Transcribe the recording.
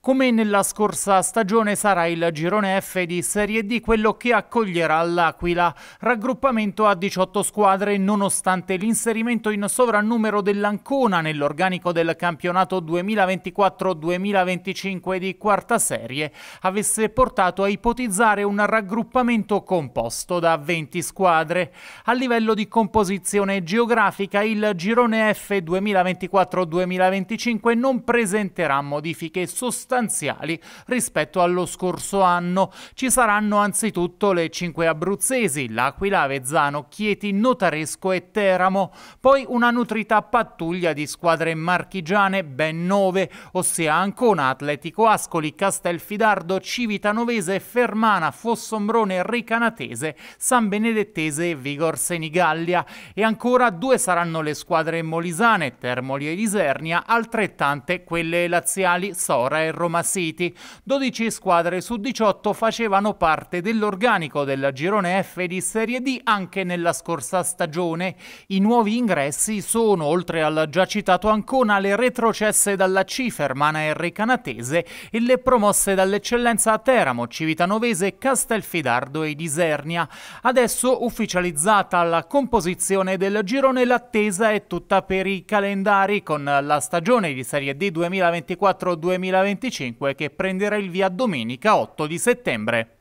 Come nella scorsa stagione sarà il girone F di Serie D quello che accoglierà l'Aquila, raggruppamento a 18 squadre nonostante l'inserimento in sovrannumero dell'Ancona nell'organico del campionato 2024-2025 di quarta serie avesse portato a ipotizzare un raggruppamento composto da 20 squadre. A livello di composizione geografica il girone F 2024-2025 non presenterà modifiche sostanziali sostanziali rispetto allo scorso anno. Ci saranno anzitutto le cinque abruzzesi, L'Aquila, Avezzano, Chieti, Notaresco e Teramo, poi una nutrita pattuglia di squadre marchigiane, ben nove, ossia Ancona, Atletico Ascoli, Castelfidardo, Civitanovese, Fermana, Fossombrone, Ricanatese, San Benedettese e Vigor Senigallia. E ancora due saranno le squadre molisane, Termoli e Isernia, altrettante quelle laziali, Sora e Roma City. 12 squadre su 18 facevano parte dell'organico del girone F di Serie D anche nella scorsa stagione. I nuovi ingressi sono, oltre al già citato Ancona, le retrocesse dalla C, Fermana e Recanatese e le promosse dall'eccellenza a Teramo, Civitanovese, Castelfidardo e Disernia. Adesso ufficializzata la composizione del girone, l'attesa è tutta per i calendari con la stagione di Serie D 2024-2025 25 che prenderà il via domenica 8 di settembre.